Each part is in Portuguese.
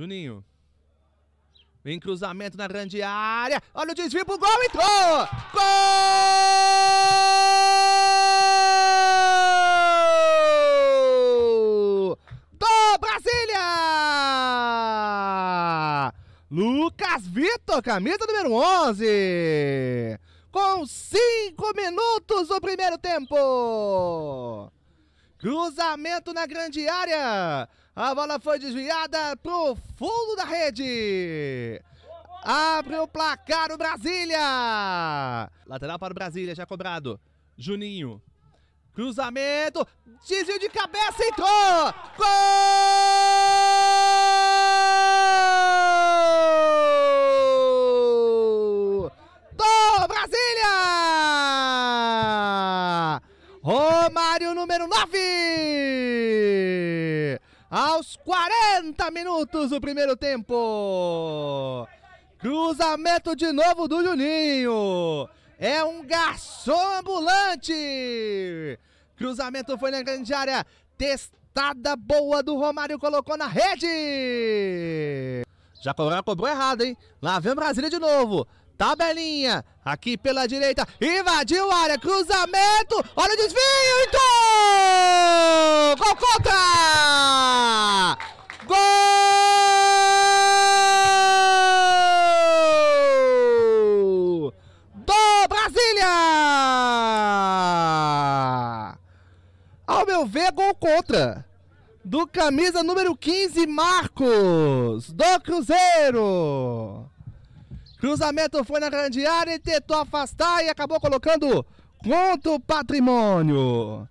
Juninho. Vem cruzamento na grande área. Olha o desvio pro gol, entrou! Gol! Do Brasília! Lucas Vitor, camisa número 11. Com 5 minutos do primeiro tempo. Cruzamento na grande área. A bola foi desviada pro fundo da rede. Abre o placar o Brasília. Lateral para o Brasília, já cobrado. Juninho. Cruzamento. Desvio de cabeça, entrou. Gol! o número 9! Aos 40 minutos do primeiro tempo! Cruzamento de novo do Juninho! É um garçom ambulante! Cruzamento foi na grande área, testada boa do Romário, colocou na rede! Já cobrou, cobrou errado, hein? Lá vem o Brasília de novo. Tabelinha, aqui pela direita, invadiu a área, cruzamento, olha o desvio, e então! gol! Gol contra! Gol! Do Brasília! Ao meu ver, gol contra do camisa número 15, Marcos, do Cruzeiro. Cruzamento foi na grande área, ele tentou afastar e acabou colocando contra o patrimônio.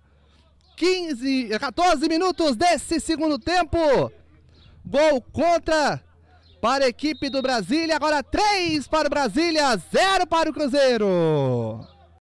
15, 14 minutos desse segundo tempo. Gol contra para a equipe do Brasília. Agora 3 para o Brasília, 0 para o Cruzeiro.